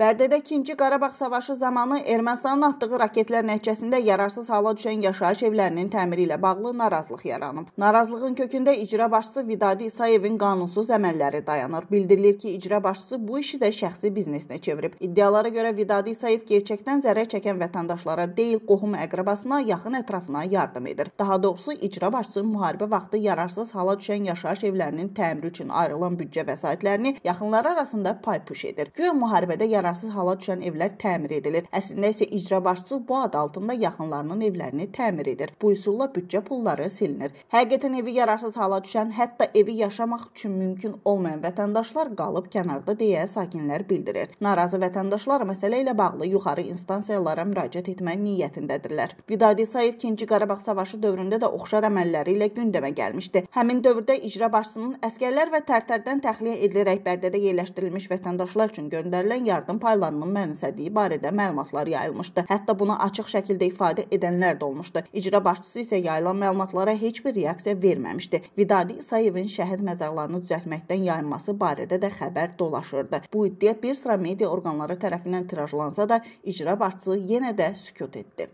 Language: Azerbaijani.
Bərdədə 2-ci Qarabağ savaşı zamanı Ermənistanın atdığı raketlər nəticəsində yararsız hala düşən yaşayış evlərinin təmiri ilə bağlı narazılıq yaranıb. Narazılığın kökündə icra başçısı Vidadi İsayevin qanunsuz əməlləri dayanır. Bildirilir ki, icra başçısı bu işi də şəxsi biznesinə çevirib. İddialara görə Vidadi İsayev gerçəkdən zərər çəkən vətəndaşlara deyil, qohum əqrəbasına, yaxın ətrafına yardım edir. Daha doğrusu icra başçısı müharibə vaxtı yararsız hala düşən yaşayış evlərinin təmiri üçün ayrılan büdcə vəsaitlərini yaxınları arasında pay-puş edir. Güya müharibədə yararsız yararsız hala düşən evlər təmir edilir. Əslində isə icra başçısı bu ad altında yaxınlarının evlərini təmir edir. Bu üsulla büdcə pulları silinir. Həqiqətən evi yararsız hala düşən, hətta evi yaşamaq üçün mümkün olmayan vətəndaşlar qalıb kənarda deyə sakinlər bildirir. Narazı vətəndaşlar məsələ ilə bağlı yuxarı instansiyalara müraciət etmək niyyətindədirlər. Vidadi Sayev 2-ci Qarabağ savaşı dövründə də oxşar əməlləri ilə gündəmə gəlmişdi. Həmin dövrdə icra başçısının əskərlər və tərtərdən təxliyə edilərək Bərdədə yerləşdirilmiş vətəndaşlar üçün göndərilən yardım paylarının mənimsədiyi barədə məlumatlar yayılmışdı. Hətta bunu açıq şəkildə ifadə edənlər də olmuşdu. İcra başçısı isə yayılan məlumatlara heç bir reaksiya verməmişdi. Vidadi İsayevin şəhid məzarlarını düzəltməkdən yayınması barədə də xəbər dolaşırdı. Bu iddia bir sıra media orqanları tərəfindən tirajlansa da, icra başçısı yenə də sükut etdi.